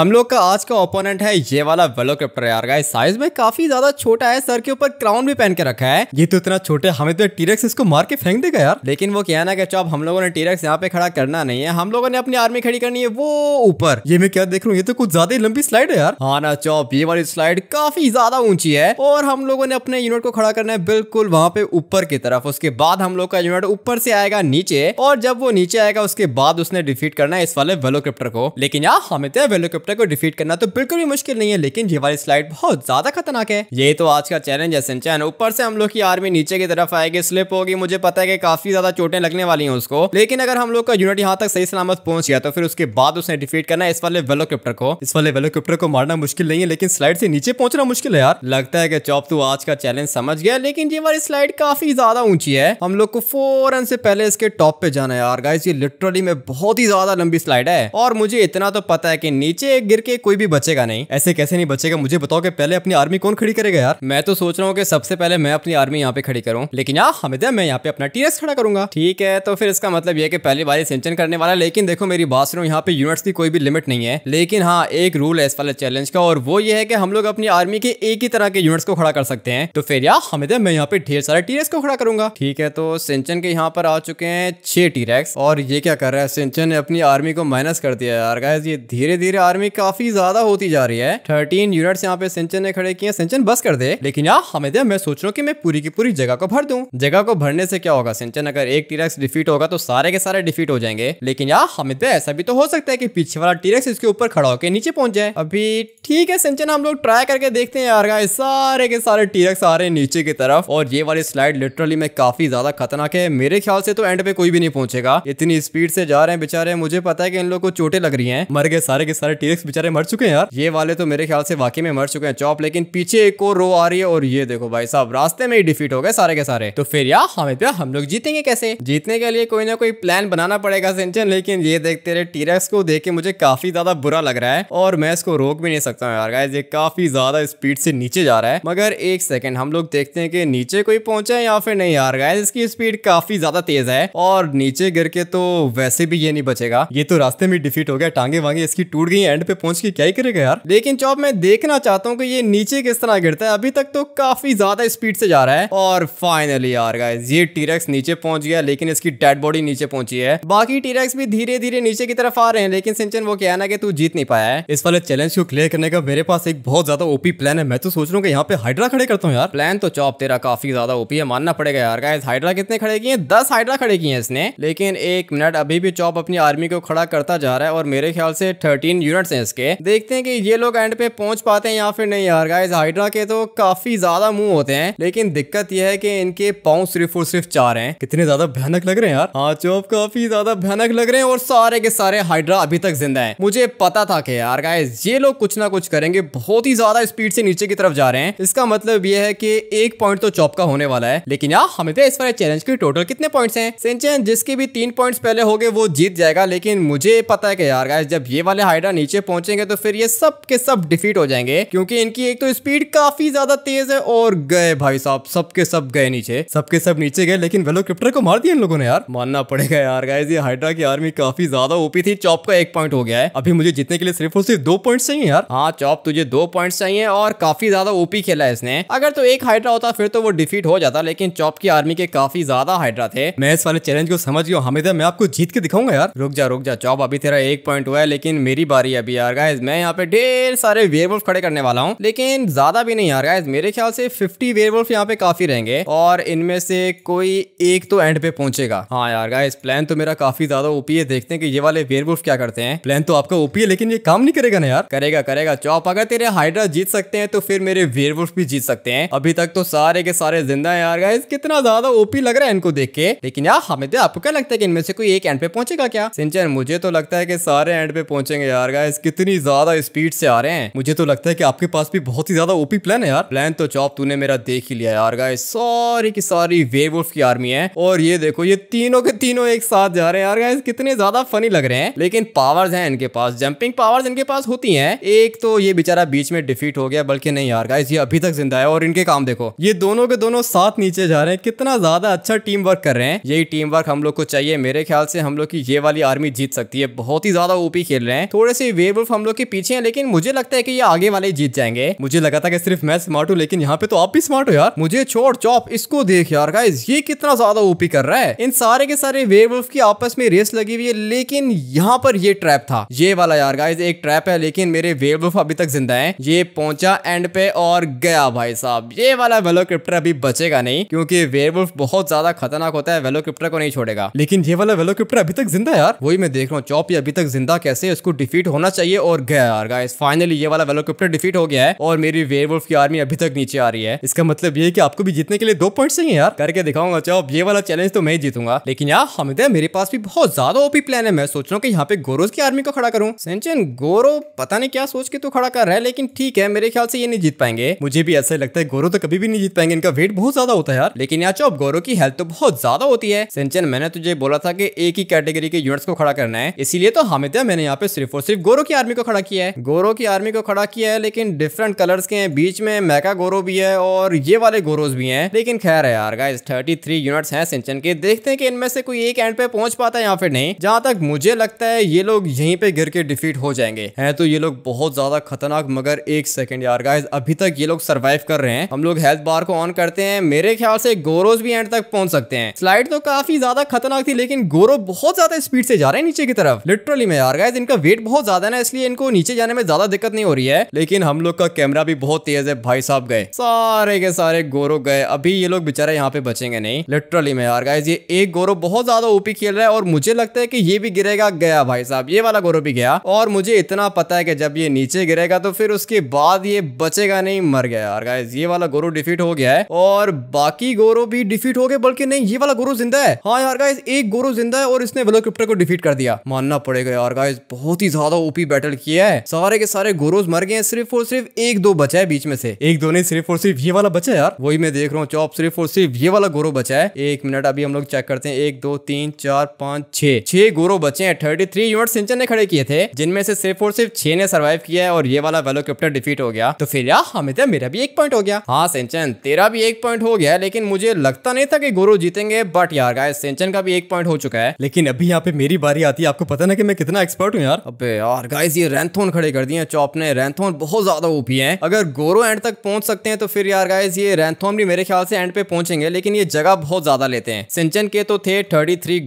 हम लोग का आज का ओपोनेंट है ये वाला वेलो क्रिप्टर यार गाइस साइज में काफी ज्यादा छोटा है सर के ऊपर क्राउन भी पहन के रखा है ये तो इतना छोटे हमें तो टीरेक्स इसको मार के फेंक देगा यार लेकिन वो कहना ना कि हम लोगों ने टीरेक्स यहाँ पे खड़ा करना नहीं है हम लोगों ने अपनी आर्मी खड़ी करनी है वो ऊपर ये मैं क्या देख रहा हूँ ये तो कुछ ज्यादा लंबी स्लाइड है यार हाँ ना चौब ये वाली स्लाइड काफी ज्यादा ऊंची है और हम लोगों ने अपने यूनिट को खड़ा करना है बिल्कुल वहां पे ऊपर की तरफ उसके बाद हम लोग का यूनिट ऊपर से आएगा नीचे और जब वो नीचे आएगा उसके बाद उसने डिफीट करना है इस वाले वेलोक्रिप्टर को लेकिन यार हमें तो वेलोक्रिप्टर चैप्टर को डिफीट करना तो बिल्कुल भी मुश्किल नहीं है लेकिन ये वाली स्लाइड बहुत ज्यादा खतरनाक है ये तो आज का चैलेंज है सिंचन ऊपर से हम लोग की आर्मी नीचे की तरफ आएगी स्लिप होगी मुझे पता है कि काफी ज्यादा चोटें लगने वाली है उसको लेकिन अगर हम लोग का यूनिट यहाँ तक सही सलामत पहुंच गया तो फिर उसके बाद उसने डिफीट करना इस वाले वेलोकॉप्टर को इस वाले वेलोकॉप्टर को मारना मुश्किल नहीं है लेकिन स्लाइड से नीचे पहुंचना मुश्किल है यार लगता है कि चौप तू तो आज का चैलेंज समझ गया लेकिन ये वाली स्लाइड काफी ज्यादा ऊंची है हम लोग को फौरन से पहले इसके टॉप पे जाना है यार गाइस ये लिटरली में बहुत ही ज्यादा लंबी स्लाइड है और मुझे इतना तो पता है कि नीचे एक गिर के कोई भी बचेगा नहीं ऐसे कैसे नहीं बचेगा मुझे बताओ कि पहले अपनी आर्मी कौन खड़ी करेगा यार मैं तो सोच रहा हूँ कि सबसे पहले मैं अपनी आर्मी यहाँ पे खड़ी करूँ लेकिन यार हमें मैं यहाँ पे अपना टीएस खड़ा करूंगा ठीक है तो फिर इसका मतलब यह की पहली बार सेंचन करने वाला लेकिन देखो मेरी बात सुनो यहाँ पे यूनिट्स की कोई भी लिमिट नहीं है लेकिन हाँ एक रूल है इस वाले चैलेंज का और वो ये है कि हम लोग अपनी आर्मी के एक ही तरह के यूनिट्स को खड़ा कर सकते हैं तो फिर यार हमें मैं यहाँ पे ढेर सारे टीएस को खड़ा करूंगा ठीक है तो सिंचन के यहाँ पर आ चुके हैं छह टीरेक्स और ये क्या कर रहा है सिंचन ने अपनी आर्मी को माइनस कर दिया यार गाइस ये धीरे धीरे आर्मी आर्मी काफी ज्यादा होती जा रही है थर्टीन यूनिट्स यहाँ पे सिंचन ने खड़े किए सिंचन बस कर दे लेकिन यार हमें दे मैं सोच रहा हूँ की मैं पूरी की पूरी जगह को भर दू जगह को भरने से क्या होगा सिंचन अगर एक टीरक्स डिफीट होगा तो सारे के सारे डिफीट हो जाएंगे लेकिन यार हमें दे ऐसा भी तो हो सकता है की पीछे वाला टीरक्स इसके ऊपर खड़ा होकर नीचे पहुंच जाए अभी ठीक है सिंचन हम लोग ट्राई करके देखते हैं यार सारे के सारे टीरक्स आ रहे हैं नीचे की तरफ और ये वाली स्लाइड लिटरली में काफी ज्यादा खतरनाक है मेरे ख्याल से तो एंड पे कोई भी नहीं पहुंचेगा इतनी स्पीड से जा रहे हैं बेचारे मुझे पता है कि इन लोगों को चोटें लग रही हैं मर गए सारे के सारे टीरेक्स बेचारे मर चुके हैं यार ये वाले तो मेरे ख्याल से वाकई में मर चुके हैं चौप लेकिन पीछे एक और रो आ रही है और ये देखो भाई साहब रास्ते में ही डिफीट हो गए सारे के सारे तो फिर यार हमें तो हम लोग जीतेंगे कैसे जीतने के लिए कोई ना कोई प्लान बनाना पड़ेगा सिंचन लेकिन ये देखते रहे टीरेक्स को देख के मुझे काफी ज्यादा बुरा लग रहा है और मैं इसको रोक भी नहीं सकता यार ये काफी ज्यादा स्पीड से नीचे जा रहा है मगर एक सेकेंड हम लोग देखते हैं कि नीचे कोई पहुंचा है या फिर नहीं यार इसकी स्पीड काफी ज्यादा तेज है और नीचे गिर के तो वैसे भी ये नहीं बचेगा ये तो रास्ते में डिफीट हो गया टांगे वांगे इसकी टूट गई एंड एंड पे पहुंच के क्या ही करेगा यार लेकिन चौब मैं देखना चाहता हूँ कि ये नीचे किस तरह गिरता है अभी तक तो काफी ज्यादा स्पीड से जा रहा है और फाइनली यार ये टीरेक्स नीचे पहुंच गया लेकिन इसकी डेड बॉडी नीचे पहुंची है बाकी टीरेक्स भी धीरे धीरे नीचे की तरफ आ रहे हैं लेकिन सिंचन वो क्या ना कि तू जीत नहीं पाया है इस वाले चैलेंज को क्लियर करने का मेरे पास एक बहुत ज्यादा ओपी प्लान है मैं तो सोच रहा हूँ कि यहाँ पे हाइड्रा खड़े करता हूँ यार प्लान तो चौप तेरा काफी ज्यादा ओपी है मानना पड़ेगा यार गाइज हाइड्रा कितने खड़े किए दस हाइड्रा खड़े किए हैं इसने लेकिन एक मिनट अभी भी चौप अपनी आर्मी को खड़ा करता जा रहा है और मेरे ख्याल से थर्टीन यूनिट प्लेयर्स हैं इसके देखते हैं कि ये लोग एंड पे पहुंच पाते हैं या फिर नहीं यार गाइज हाइड्रा के तो काफी ज्यादा मुंह होते हैं लेकिन दिक्कत यह है कि इनके पाओ सिर्फ और सिर्फ चार हैं कितने ज्यादा भयानक लग रहे हैं यार हाँ चौब काफी ज्यादा भयानक लग रहे हैं और सारे के सारे हाइड्रा अभी तक जिंदा है मुझे पता था कि यार गाइज ये लोग कुछ ना कुछ करेंगे बहुत ही ज्यादा स्पीड से नीचे की तरफ जा रहे हैं इसका मतलब ये है कि एक पॉइंट तो चौप का होने वाला है लेकिन यार हमें तो इस बार चैलेंज के टोटल कितने पॉइंट्स हैं जिसके भी तीन पॉइंट्स पहले हो गए वो जीत जाएगा लेकिन मुझे पता है कि यार गाइस जब ये वाले हाइड्रा नीचे नीचे पहुंचेंगे तो फिर ये सब के सब डिफीट हो जाएंगे क्योंकि इनकी एक तो स्पीड काफी ज्यादा तेज है और गए भाई साहब सबके सब गए नीचे सबके सब नीचे गए लेकिन वेलोक्रिप्टर को मार दिया इन लोगों ने यार मानना पड़ेगा यार गाइज ये हाइड्रा की आर्मी काफी ज्यादा ओपी थी चॉप का एक पॉइंट हो गया है अभी मुझे जीतने के लिए सिर्फ और सिर्फ दो पॉइंट चाहिए यार हाँ चॉप तुझे दो पॉइंट चाहिए और काफी ज्यादा ओपी खेला है इसने अगर तो एक हाइड्रा होता फिर तो वो डिफीट हो जाता लेकिन चॉप की आर्मी के काफी ज्यादा हाइड्रा थे मैं इस वाले चैलेंज को समझ गया हमेदा मैं आपको जीत के दिखाऊंगा यार रुक जा रुक जा चॉप अभी तेरा एक पॉइंट हुआ है लेकिन मेरी बारी अभी अभी यार गाइज मैं यहाँ पे ढेर सारे वेयरवुल्फ खड़े करने वाला हूँ लेकिन ज्यादा भी नहीं यार गाइज मेरे ख्याल से फिफ्टी वेयरवुल्फ यहाँ पे काफी रहेंगे और इनमें से कोई एक तो एंड पे पहुंचेगा हाँ यार गाइज प्लान तो मेरा काफी ज्यादा ओपी है देखते हैं कि ये वाले वेयरवुल्फ क्या करते हैं प्लान तो आपका ओपी है लेकिन ये काम नहीं करेगा ना यार करेगा करेगा चौप अगर तेरे हाइड्रा जीत सकते हैं तो फिर मेरे वेयरवुल्फ भी जीत सकते हैं अभी तक तो सारे के सारे जिंदा है यार गाइज कितना ज्यादा ओपी लग रहा है इनको देख के लेकिन यार हमें तो आपको क्या लगता है कि इनमें से कोई एक एंड पे पहुंचेगा क्या सिंचन मुझे तो लगता है कि सारे एंड पे पहुंचेंगे यार गाइज कितनी ज्यादा स्पीड से आ रहे हैं मुझे तो लगता है कि आपके पास भी बहुत ही ज्यादा ओपी प्लान है यार प्लान तो चौप तूने मेरा देख ही लिया यार गाय सारी की सारी वेव ऑफ की आर्मी है और ये देखो ये तीनों के तीनों एक साथ जा रहे हैं यार गाय कितने ज्यादा फनी लग रहे हैं लेकिन पावर्स है इनके पास जंपिंग पावर्स इनके पास होती है एक तो ये बेचारा बीच में डिफीट हो गया बल्कि नहीं यार गाय अभी तक जिंदा है और इनके काम देखो ये दोनों के दोनों साथ नीचे जा रहे हैं कितना ज्यादा अच्छा टीम वर्क कर रहे हैं यही टीम वर्क हम लोग को चाहिए मेरे ख्याल से हम लोग की ये वाली आर्मी जीत सकती है बहुत ही ज्यादा ओपी खेल रहे हैं थोड़े से वे डेवुल्फ हम लोग के पीछे हैं लेकिन मुझे लगता है कि ये आगे वाले जीत जाएंगे मुझे लगा था कि सिर्फ मैं स्मार्ट हूँ लेकिन यहाँ पे तो आप भी स्मार्ट हो यार मुझे छोड़ चौप इसको देख यार गाइस ये कितना ज्यादा ओपी कर रहा है इन सारे के सारे वेवुल्फ की आपस में रेस लगी हुई है लेकिन यहाँ पर ये ट्रैप था ये वाला यार गाइज एक ट्रैप है लेकिन मेरे वेवुल्फ अभी तक जिंदा है ये पहुंचा एंड पे और गया भाई साहब ये वाला वेलोक्रिप्टर अभी बचेगा नहीं क्योंकि वेवुल्फ बहुत ज्यादा खतरनाक होता है वेलोक्रिप्टर को नहीं छोड़ेगा लेकिन ये वाला वेलोक्रिप्टर अभी तक जिंदा यार वही मैं देख रहा हूँ चौप ये अभी तक जिंदा कैसे उसको डिफीट होना होना चाहिए और गया यार गाइस फाइनली ये वाला वेलोकॉप्टर डिफीट हो गया है और मेरी वेयरवुल्फ की आर्मी अभी तक नीचे आ रही है इसका मतलब ये है कि आपको भी जीतने के लिए दो पॉइंट चाहिए यार करके दिखाऊंगा चाहो अच्छा, ये वाला चैलेंज तो मैं ही जीतूंगा लेकिन यार हमिदा तो मेरे पास भी बहुत ज्यादा ओपी प्लान है मैं सोच रहा हूँ की यहाँ पे गोरोज की आर्मी को खड़ा करूँ सेंचन गोरो पता नहीं क्या सोच के तो खड़ा कर रहा है लेकिन ठीक है मेरे ख्याल से ये नहीं जीत पाएंगे मुझे भी ऐसा लगता है गोरो तो कभी भी नहीं जीत पाएंगे इनका वेट बहुत ज्यादा होता है यार लेकिन यार चौप गोरो की हेल्थ तो बहुत ज्यादा होती है सेंचन मैंने तुझे बोला था कि एक ही कैटेगरी के यूनिट्स को खड़ा करना है इसीलिए तो हामिदा तो मैंने यहाँ पे सिर्फ और सिर्फ गोरो गोरो की आर्मी को खड़ा किया है गोरो की आर्मी को खड़ा किया है लेकिन डिफरेंट कलर्स के हैं बीच में मैका गोरो भी है और ये वाले गोरोज भी हैं लेकिन खैर है यार गाइस 33 यूनिट्स हैं सिंचन के देखते हैं कि इनमें से कोई एक एंड पे पहुंच पाता है या फिर नहीं जहां तक मुझे लगता है ये लोग यहीं पे गिर के डिफीट हो जाएंगे है तो ये लोग बहुत ज्यादा खतरनाक मगर एक सेकेंड यार गाइज अभी तक ये लोग सर्वाइव कर रहे हैं हम लोग हेल्थ बार को ऑन करते हैं मेरे ख्याल से गोरोज भी एंड तक पहुंच सकते हैं स्लाइड तो काफी ज्यादा खतरनाक थी लेकिन गोरो बहुत ज्यादा स्पीड से जा रहे हैं नीचे की तरफ लिटरली में यार गाइज इनका वेट बहुत ज्यादा जाना है इसलिए इनको नीचे जाने में ज्यादा दिक्कत नहीं हो रही है लेकिन हम लोग का कैमरा भी बहुत तेज है भाई साहब गए सारे के सारे गोरो गए अभी ये लोग बेचारे यहाँ पे बचेंगे नहीं लिटरली में यार गाइज ये एक गोरो बहुत ज्यादा ओपी खेल रहा है और मुझे लगता है कि ये भी गिरेगा गया भाई साहब ये वाला गोरो भी गया और मुझे इतना पता है कि जब ये नीचे गिरेगा तो फिर उसके बाद ये बचेगा नहीं मर गया यार गाइज ये वाला गोरो डिफीट हो गया है और बाकी गोरो भी डिफीट हो गए बल्कि नहीं ये वाला गोरो जिंदा है हाँ यार गाइज एक गोरो जिंदा है और इसने वेलोक्रिप्टर को डिफीट कर दिया मानना पड़ेगा यार गाइज बहुत ही ज्यादा ओपी ओपी बैटल किया है सारे के सारे गोरोज मर गए सिर्फ और सिर्फ एक दो बचा है बीच में से एक दो नहीं सिर्फ और सिर्फ ये वाला बचा यार वही मैं देख रहा हूँ चौप सिर्फ और सिर्फ ये वाला गोरो बचा है एक मिनट अभी हम लोग चेक करते हैं एक दो तीन चार पाँच छह छह गोरो बचे हैं थर्टी थ्री यूनिट सिंचन ने खड़े किए थे जिनमें से सिर्फ और सिर्फ छह ने सर्वाइव किया है और ये वाला वेलो वेलोकिप्टर डिफीट हो गया तो फिर यार हमें मेरा भी एक पॉइंट हो गया हाँ सिंचन तेरा भी एक पॉइंट हो गया लेकिन मुझे लगता नहीं था कि गोरो जीतेंगे बट यार गाय सिंचन का भी एक पॉइंट हो चुका है लेकिन अभी यहाँ पे मेरी बारी आती है आपको पता ना कि मैं कितना एक्सपर्ट हूँ यार अबे यार गाइस ये रैंथोन खड़े कर दिए चॉप ने रैंथोन बहुत ज्यादा ओपी है अगर गोरो एंड तक पहुंच सकते हैं तो फिर यार गाइस ये रैंथोन भी मेरे ख्याल से एंड पे पहुंचेंगे लेकिन ये जगह बहुत ज्यादा लेते हैं सिंचन के तो थे थर्टी थ्री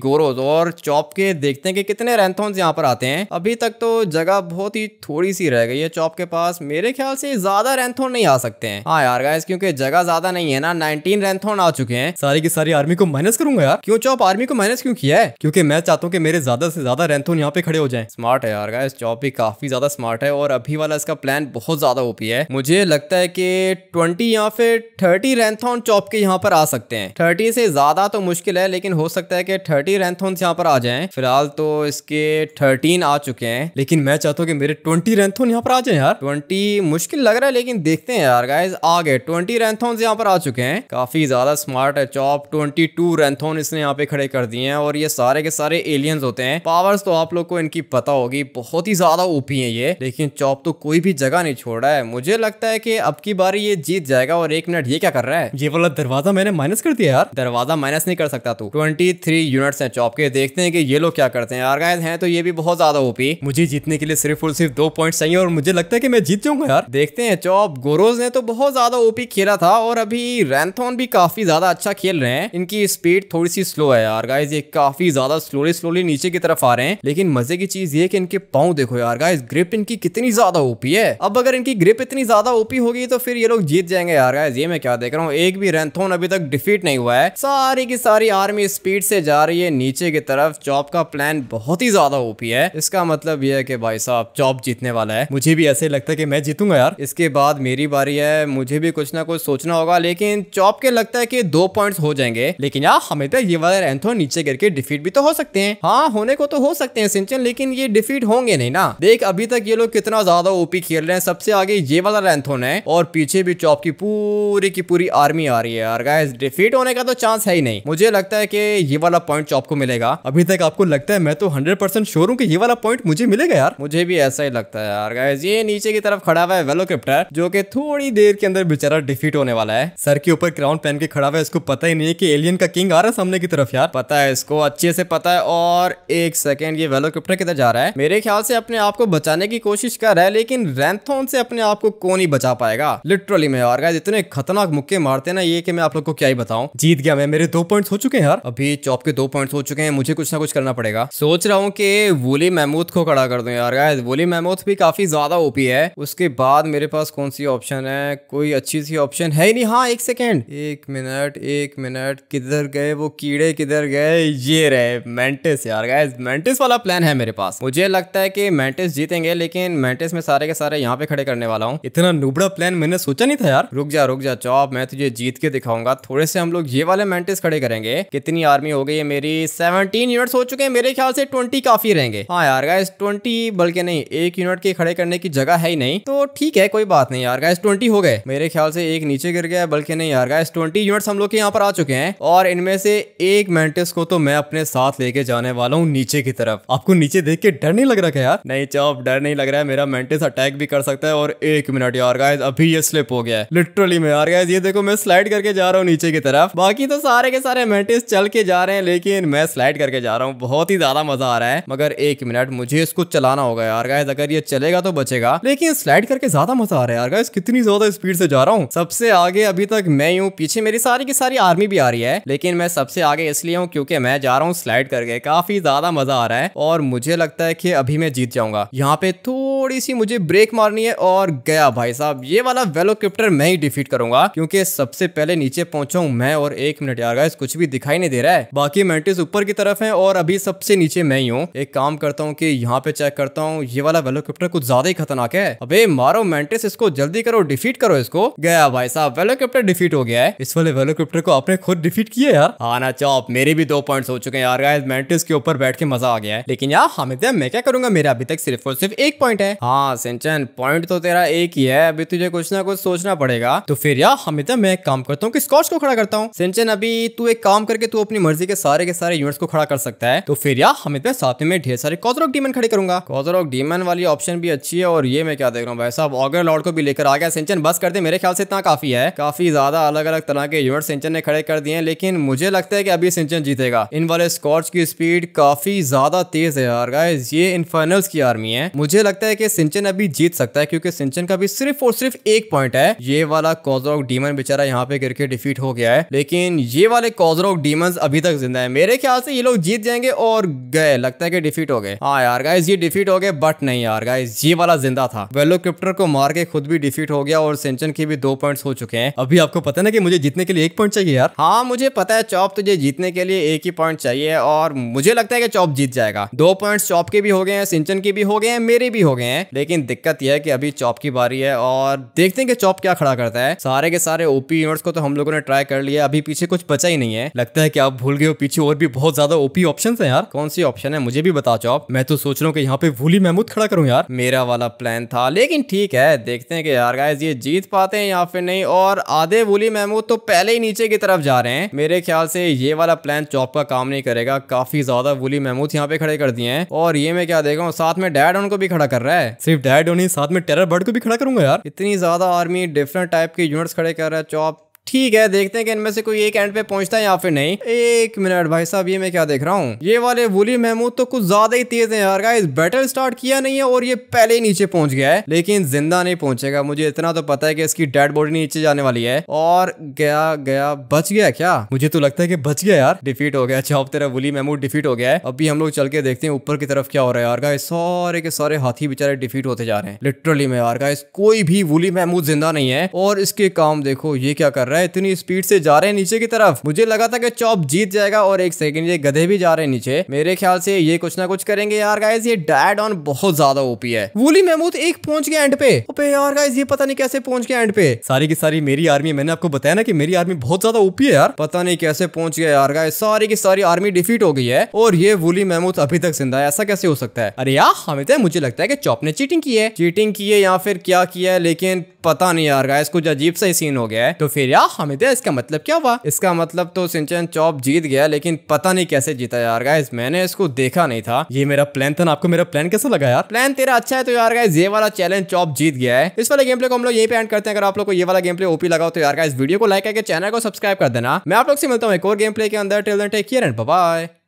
और चॉप के देखते हैं कि कितने रैंथोन यहाँ पर आते हैं अभी तक तो जगह बहुत ही थोड़ी सी रह गई है चॉप के पास मेरे ख्याल से ज्यादा रैंथोन नहीं आ सकते हैं हाँ यार गाइज क्योंकि जगह ज्यादा नहीं है ना नाइनटीन रैंथोन आ चुके हैं सारी की सारी आर्मी को माइनस करूंगा यार क्यों चॉप आर्मी को माइनस क्यों किया है क्योंकि मैं चाहता हूँ कि मेरे ज्यादा से ज्यादा रैंथोन यहाँ पे खड़े हो जाए स्मार्ट है यार गाइज चौप टॉपिक काफी ज्यादा स्मार्ट है और अभी वाला इसका प्लान बहुत ज्यादा ओपी है मुझे लगता है कि ट्वेंटी या फिर थर्टी रैंथॉन चौप के यहाँ पर आ सकते हैं 30 से ज्यादा तो मुश्किल है लेकिन हो सकता है कि 30 रैंथॉन यहाँ पर आ जाए फिलहाल तो इसके थर्टीन आ चुके हैं लेकिन मैं चाहता हूँ कि मेरे ट्वेंटी रैंथॉन यहाँ पर आ जाए यार ट्वेंटी मुश्किल लग रहा है लेकिन देखते हैं यार गाइज आ गए ट्वेंटी रैंथॉन यहाँ पर आ चुके हैं काफी ज्यादा स्मार्ट है चॉप ट्वेंटी टू रैंथॉन इसने यहाँ पे खड़े कर दिए हैं और ये सारे के सारे एलियंस होते हैं पावर्स तो आप लोग को इनकी पता होगी बहुत ही ज्यादा ओपी है ये लेकिन चौप तो कोई भी जगह नहीं छोड़ रहा है मुझे लगता है कि अब की बार ये जीत जाएगा और एक मिनट ये क्या कर रहा है ये वाला दरवाजा मैंने माइनस कर दिया यार दरवाजा माइनस नहीं कर सकता तू ट्वेंटी थ्री यूनिट्स है चौप के देखते हैं कि ये लोग क्या करते हैं यार गायद है तो ये भी बहुत ज्यादा ओपी मुझे जीतने के लिए सिर्फ और सिर्फ दो पॉइंट चाहिए और मुझे लगता है की मैं जीत जाऊंगा यार देखते हैं चौप गोरोज ने तो बहुत ज्यादा ओपी खेला था और अभी रैंथोन भी काफी ज्यादा अच्छा खेल रहे हैं इनकी स्पीड थोड़ी सी स्लो है यार गाइज ये काफी ज्यादा स्लोली स्लोली नीचे की तरफ आ रहे हैं लेकिन मजे की चीज ये कि इनके पाँव देखो देखो यार गाइस ग्रिप इनकी कितनी ज्यादा ओपी है अब अगर इनकी ग्रिप इतनी ज्यादा ओपी होगी तो फिर ये लोग जीत जाएंगे यार गाइस ये मैं क्या देख रहा हूँ एक भी रेंथोन अभी तक डिफीट नहीं हुआ है सारी की सारी आर्मी स्पीड से जा रही है नीचे की तरफ चॉप का प्लान बहुत ही ज्यादा ओपी है इसका मतलब ये है की भाई साहब चॉप जीतने वाला है मुझे भी ऐसे लगता है की मैं जीतूंगा यार इसके बाद मेरी बारी है मुझे भी कुछ ना कुछ सोचना होगा लेकिन चॉप के लगता है की दो पॉइंट हो जाएंगे लेकिन यार हमें तो ये वाला रेंथोन नीचे गिर के डिफीट भी तो हो सकते हैं हाँ होने को तो हो सकते हैं सिंचन लेकिन ये डिफीट होंगे नहीं ना देख अभी तक ये लोग कितना ज्यादा ओपी खेल रहे हैं सबसे आगे ये वाला रैंथोन है और पीछे भी चौप की पूरी की पूरी आर्मी आ रही है यार गाइस डिफीट होने का तो चांस है ही नहीं मुझे लगता है कि ये वाला पॉइंट चौप को मिलेगा अभी तक आपको लगता है मैं तो हंड्रेड परसेंट श्योर हूँ ये वाला पॉइंट मुझे मिलेगा यार मुझे भी ऐसा ही लगता है यार गाइस ये नीचे की तरफ खड़ा हुआ है वेलोक्रिप्टर जो की थोड़ी देर के अंदर बेचारा डिफीट होने वाला है सर के ऊपर क्राउन पहन के खड़ा हुआ है इसको पता ही नहीं है की एलियन का किंग आ रहा है सामने की तरफ यार पता है इसको अच्छे से पता है और एक सेकेंड ये वेलोक्रिप्टर किधर जा रहा है मेरे ख्याल से अपने आप को बचाने की कोशिश कर रहा है लेकिन रैंथोन से अपने आप को कौन ही बचा पाएगा लिटरली में यार गाइस इतने खतरनाक मुक्के मारते हैं ना ये कि मैं आप लोग को क्या ही बताऊं जीत गया मैं मेरे दो पॉइंट्स हो चुके हैं यार अभी चौप के दो पॉइंट्स हो चुके हैं मुझे कुछ ना कुछ करना पड़ेगा सोच रहा हूँ की वोली महमूद को खड़ा कर दूं यार गाइस वोली महमूद भी काफी ज्यादा ओपी है उसके बाद मेरे पास कौन सी ऑप्शन है कोई अच्छी सी ऑप्शन है ही नहीं हाँ एक सेकेंड एक मिनट एक मिनट किधर गए वो कीड़े किधर गए ये रहे मेंटिस यार गाइस मेंटिस वाला प्लान है मेरे पास मुझे लगता है कि मैंटेस जीतेंगे लेकिन मैंटेस में सारे के सारे यहाँ पे खड़े करने वाला हूँ इतना नुबड़ा प्लान मैंने सोचा नहीं था यार रुक जा रुक जा चौप मैं तुझे जीत के दिखाऊंगा थोड़े से हम लोग ये वाले मैंटेस खड़े करेंगे कितनी आर्मी हो गई है मेरी सेवनटीन यूनिट हो चुके हैं मेरे ख्याल से ट्वेंटी काफी रहेंगे हाँ यार गाइस ट्वेंटी बल्कि नहीं एक यूनिट के खड़े करने की जगह है ही नहीं तो ठीक है कोई बात नहीं यार गाइस ट्वेंटी हो गए मेरे ख्याल से एक नीचे गिर गया बल्कि नहीं यार गाइस ट्वेंटी यूनिट्स हम लोग के यहाँ पर आ चुके हैं और इनमें से एक मेंटिस को तो मैं अपने साथ लेके जाने वाला हूँ नीचे की तरफ आपको नीचे देख के डर नहीं लग रहा है यार नहीं चौप डर नहीं लग रहा है मेरा मेंटिस अटैक भी कर सकता है और एक मिनट यार गाइज अभी ये स्लिप हो गया है लिटरली में यार गाइज ये देखो मैं स्लाइड करके जा रहा हूँ नीचे की तरफ बाकी तो सारे के सारे मेंटिस चल के जा रहे हैं लेकिन मैं स्लाइड करके जा रहा हूँ बहुत ही ज्यादा मजा आ रहा है मगर एक मिनट मुझे इसको चलाना होगा यार गाइज अगर ये चलेगा तो बचेगा लेकिन स्लाइड करके ज्यादा मजा आ रहा है यार गाइज कितनी ज्यादा स्पीड से जा रहा हूँ सबसे आगे अभी तक मैं हूँ पीछे मेरी सारी की सारी आर्मी भी आ रही है लेकिन मैं सबसे आगे इसलिए हूँ क्योंकि मैं जा रहा हूँ स्लाइड करके काफी ज्यादा मजा आ रहा है और मुझे लगता है कि अभी मैं जीत जाऊंगा यहाँ पे थोड़ी सी मुझे ब्रेक मारनी है और गया भाई साहब ये वाला वेलोक्रिप्टर मैं ही डिफीट करूंगा क्योंकि सबसे पहले नीचे पहुंचा मैं और एक मिनट यार गाइस कुछ भी दिखाई नहीं दे रहा है बाकी मेंटिस ऊपर की तरफ है और अभी सबसे नीचे मैं ही हूँ एक काम करता हूँ की यहाँ पे चेक करता हूँ ये वाला वेलोक्रिप्टर कुछ ज्यादा ही खतरनाक है अब मारो मेंटिस इसको जल्दी करो डिफीट करो इसको गया भाई साहब वेलोक्रिप्टर डिफीट हो गया है इस वाले वेलोक्रिप्टर को आपने खुद डिफीट किया यार आना हाँ चाहो मेरे भी दो पॉइंट हो चुके हैं यार गाइस मेंटिस के ऊपर बैठ के मजा आ गया है लेकिन यार हमें मैं क्या करूंगा मेरा अभी तक सिर्फ और सिर्फ एक पॉइंट है हाँ सिंचन पॉइंट तो तेरा एक ही है अभी तुझे कुछ ना कुछ सोचना पड़ेगा तो फिर यार हमें तो मैं काम करता हूँ कि स्कॉच को खड़ा करता हूँ सिंचन अभी तू एक काम करके तू अपनी मर्जी के सारे के सारे यूनिट्स को खड़ा कर सकता है तो फिर यार हमें तो साथ में ढेर सारे कॉजरॉक डीमन खड़े करूंगा कॉजरॉक डीमन वाली ऑप्शन भी अच्छी है और ये मैं क्या देख रहा हूँ भाई साहब ऑगर लॉर्ड को भी लेकर आ गया सिंचन बस कर दे मेरे ख्याल से इतना काफी है काफी ज्यादा अलग अलग तरह के यूनिट सिंचन ने खड़े कर दिए हैं लेकिन मुझे लगता है कि अभी सिंचन जीतेगा इन वाले स्कॉच की स्पीड काफी ज्यादा तेज है यार गाइस ये इन्फर्नल्स की आर्मी है मुझे लगता है कि सिंचन अभी जीत सकता है क्योंकि सिंचन का भी सिर्फ और सिर्फ एक पॉइंट है ये वाला कॉजरॉक डीमन बेचारा यहाँ पे गिर के डिफीट हो गया है लेकिन ये वाले कॉजरॉक डीमन अभी तक जिंदा है मेरे ख्याल से ये लोग जीत जाएंगे और गए लगता है कि डिफीट हो गए हाँ यार गाइज ये डिफीट हो गए बट नहीं यार गाइज ये वाला जिंदा था वेलो क्रिप्टर को मार के खुद भी डिफीट हो गया और सिंचन के भी दो पॉइंट हो चुके हैं अभी आपको पता है ना कि मुझे जीतने के लिए एक पॉइंट चाहिए यार हाँ मुझे पता है चौप तुझे जीतने के लिए एक ही पॉइंट चाहिए और मुझे लगता है कि चौप जीत जाएगा दो पॉइंट्स चौप के भी हो गए हैं सिंचन के भी हो गए हैं मेरे भी हो गए हैं लेकिन दिक्कत यह है कि अभी चॉप की बारी है और देखते हैं कि चॉप क्या खड़ा करता है सारे के सारे ओपी यूनिट्स को तो हम लोगों ने ट्राई कर लिया अभी पीछे कुछ बचा ही नहीं है लगता है कि आप भूल गए हो पीछे और भी बहुत ज्यादा ओपी ऑप्शन है यार कौन सी ऑप्शन है मुझे भी बता चॉप मैं तो सोच रहा हूँ कि यहाँ पे भूली महमूद खड़ा करूँ यार मेरा वाला प्लान था लेकिन ठीक है देखते हैं कि यार गाइज ये जीत पाते हैं या फिर नहीं और आधे भूली महमूद तो पहले ही नीचे की तरफ जा रहे हैं मेरे ख्याल से ये वाला प्लान चौप का काम नहीं करेगा काफी ज्यादा वली महमूद यहाँ पे खड़े कर दिए हैं और ये मैं क्या देख रहा साथ में डैड को भी खड़ा कर रहा है सिर्फ डैड साथ में टेरर बर्ड को भी खड़ा करूंगा यार इतनी ज्यादा आर्मी डिफरेंट टाइप के यूनिट्स खड़े कर रहा है चौप ठीक है देखते हैं कि इनमें से कोई एक एंड पे पहुंचता है या फिर नहीं एक मिनट भाई साहब ये मैं क्या देख रहा हूँ ये वाले वुली महमूद तो कुछ ज्यादा ही तेज है यार गाइस बैटल स्टार्ट किया नहीं है और ये पहले ही नीचे पहुंच गया है लेकिन जिंदा नहीं पहुंचेगा मुझे इतना तो पता है कि इसकी डेड बॉडी नीचे जाने वाली है और गया गया बच गया क्या मुझे तो लगता है की बच गया यार डिफीट हो गया अच्छा, अब तेरा वुली महमूद डिफीट हो गया है अभी हम लोग चल के देखते हैं ऊपर की तरफ क्या हो रहा है यार गाइस सारे के सारे हाथी बेचारे डिफीट होते जा रहे हैं लिटरली में यार गाइस कोई भी वुली महमूद जिंदा नहीं है और इसके काम देखो ये क्या कर रहा है इतनी स्पीड से जा रहे हैं नीचे की तरफ मुझे लगा था कि चॉप जीत जाएगा और एक सेकंड ये गधे भी जा रहे हैं नीचे मेरे ख्याल से ये कुछ ना कुछ करेंगे यार गाइज ये डायड ऑन बहुत ज्यादा ओपी है वोली महमूद एक पहुंच गया एंड पे यार गाइज ये पता नहीं कैसे पहुंच गया एंड पे सारी की सारी मेरी आर्मी मैंने आपको बताया ना कि मेरी आर्मी बहुत ज्यादा ओपी है यार पता नहीं कैसे पहुंच गया यार गाइज सारी की सारी आर्मी डिफीट हो गई है और ये वोली महमूद अभी तक जिंदा है ऐसा कैसे हो सकता है अरे यार हमें तो मुझे लगता है कि चॉप ने चीटिंग की है चीटिंग की है या फिर क्या किया है लेकिन पता नहीं यार गाइस कुछ अजीब सा ही सीन हो गया है तो फिर यार क्या हमिदिया इसका मतलब क्या हुआ इसका मतलब तो सिंचन चौप जीत गया लेकिन पता नहीं कैसे जीता यार गाइस मैंने इसको देखा नहीं था ये मेरा प्लान था ना आपको मेरा प्लान कैसा लगा यार प्लान तेरा अच्छा है तो यार गाइस ये वाला चैलेंज चौप जीत गया है इस वाले गेम प्ले को हम लोग यही पे एंड करते हैं अगर आप लोग को ये वाला गेम प्ले ओपी लगाओ तो यार गाइस वीडियो को लाइक करके चैनल को सब्सक्राइब कर देना मैं आप लोग से मिलता हूँ एक और गेम प्ले के अंदर tell take care and bye